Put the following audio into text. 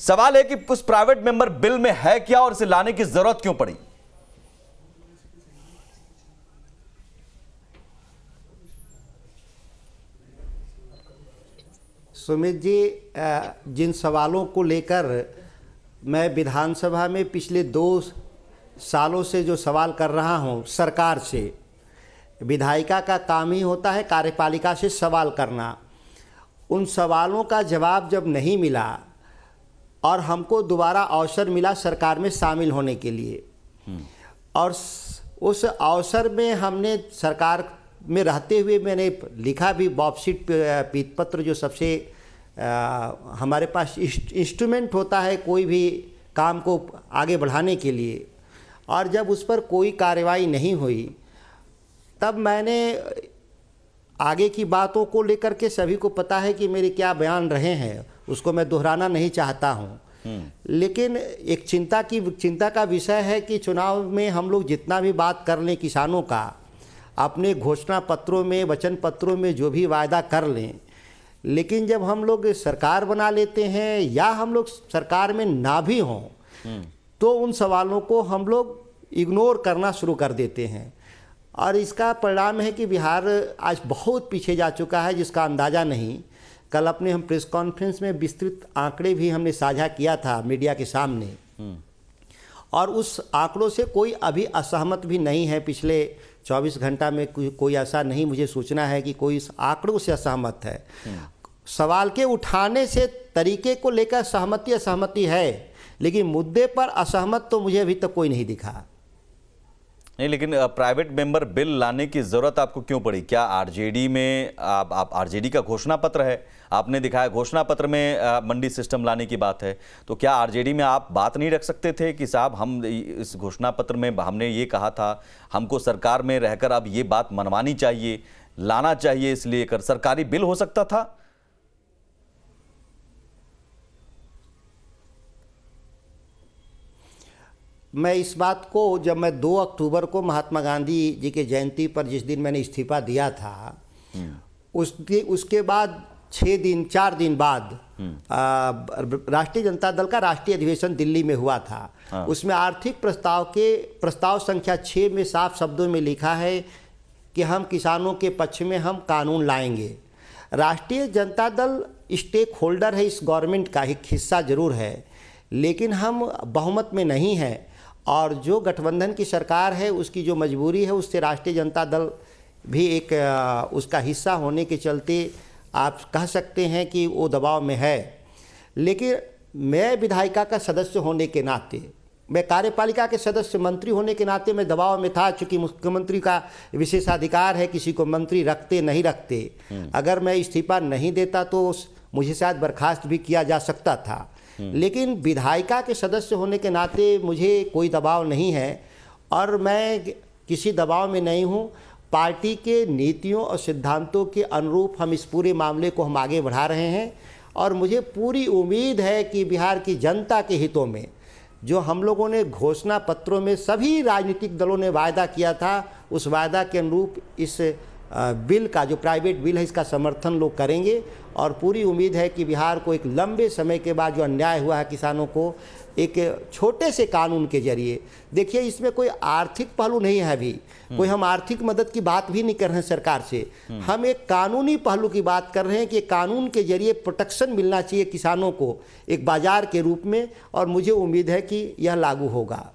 सवाल है कि उस प्राइवेट मेंबर बिल में है क्या और इसे लाने की जरूरत क्यों पड़ी सुमित जी जिन सवालों को लेकर मैं विधानसभा में पिछले दो सालों से जो सवाल कर रहा हूं सरकार से विधायिका का काम ही होता है कार्यपालिका से सवाल करना उन सवालों का जवाब जब नहीं मिला और हमको दोबारा अवसर मिला सरकार में शामिल होने के लिए और उस अवसर में हमने सरकार में रहते हुए मैंने लिखा भी बॉपसीट पीत पत्र जो सबसे आ, हमारे पास इंस्ट्रूमेंट होता है कोई भी काम को आगे बढ़ाने के लिए और जब उस पर कोई कार्रवाई नहीं हुई तब मैंने आगे की बातों को लेकर के सभी को पता है कि मेरे क्या बयान रहे हैं उसको मैं दोहराना नहीं चाहता हूँ हम्म। लेकिन एक चिंता की चिंता का विषय है कि चुनाव में हम लोग जितना भी बात कर लें किसानों का अपने घोषणा पत्रों में वचन पत्रों में जो भी वायदा कर लें लेकिन जब हम लोग सरकार बना लेते हैं या हम लोग सरकार में ना भी हों हम्म। तो उन सवालों को हम लोग इग्नोर करना शुरू कर देते हैं और इसका परिणाम है कि बिहार आज बहुत पीछे जा चुका है जिसका अंदाज़ा नहीं कल अपने हम प्रेस कॉन्फ्रेंस में विस्तृत आंकड़े भी हमने साझा किया था मीडिया के सामने हम्म। और उस आंकड़ों से कोई अभी असहमत भी नहीं है पिछले 24 घंटा में कोई ऐसा नहीं मुझे सोचना है कि कोई इस आंकड़ों से असहमत है हम्म। सवाल के उठाने से तरीके को लेकर सहमति असहमति है लेकिन मुद्दे पर असहमत तो मुझे अभी तक कोई नहीं दिखा नहीं लेकिन प्राइवेट मेंबर बिल लाने की ज़रूरत आपको क्यों पड़ी क्या आरजेडी में आप आप आरजेडी का घोषणा पत्र है आपने दिखाया घोषणा पत्र में मंडी सिस्टम लाने की बात है तो क्या आरजेडी में आप बात नहीं रख सकते थे कि साहब हम इस घोषणा पत्र में हमने ये कहा था हमको सरकार में रहकर अब ये बात मनवानी चाहिए लाना चाहिए इसलिए कर सरकारी बिल हो सकता था मैं इस बात को जब मैं 2 अक्टूबर को महात्मा गांधी जी के जयंती पर जिस दिन मैंने इस्तीफा दिया था हम्म। उसके उसके बाद छः दिन चार दिन बाद हम्म। राष्ट्रीय जनता दल का राष्ट्रीय अधिवेशन दिल्ली में हुआ था हाँ। उसमें आर्थिक प्रस्ताव के प्रस्ताव संख्या छः में साफ शब्दों में लिखा है कि हम किसानों के पक्ष में हम कानून लाएंगे राष्ट्रीय जनता दल स्टेक होल्डर है इस गवर्नमेंट का एक हिस्सा जरूर है लेकिन हम बहुमत में नहीं हैं और जो गठबंधन की सरकार है उसकी जो मजबूरी है उससे राष्ट्रीय जनता दल भी एक उसका हिस्सा होने के चलते आप कह सकते हैं कि वो दबाव में है लेकिन मैं विधायिका का सदस्य होने के नाते मैं कार्यपालिका के सदस्य मंत्री होने के नाते मैं दबाव में था चूँकि मुख्यमंत्री का विशेषाधिकार है किसी को मंत्री रखते नहीं रखते हम्म। अगर मैं इस्तीफा नहीं देता तो मुझे शायद बर्खास्त भी किया जा सकता था हम्म। लेकिन विधायिका के सदस्य होने के नाते मुझे कोई दबाव नहीं है और मैं किसी दबाव में नहीं हूँ पार्टी के नीतियों और सिद्धांतों के अनुरूप हम इस पूरे मामले को हम आगे बढ़ा रहे हैं और मुझे पूरी उम्मीद है कि बिहार की जनता के हितों में जो हम लोगों ने घोषणा पत्रों में सभी राजनीतिक दलों ने वायदा किया था उस वायदा के अनुरूप इस बिल का जो प्राइवेट बिल है इसका समर्थन लोग करेंगे और पूरी उम्मीद है कि बिहार को एक लंबे समय के बाद जो अन्याय हुआ है किसानों को एक छोटे से कानून के जरिए देखिए इसमें कोई आर्थिक पहलू नहीं है अभी हम्म। कोई हम आर्थिक मदद की बात भी नहीं कर रहे हैं सरकार से हम्म। हम एक कानूनी पहलू की बात कर रहे हैं कि कानून के जरिए प्रोटेक्शन मिलना चाहिए किसानों को एक बाजार के रूप में और मुझे उम्मीद है कि यह लागू होगा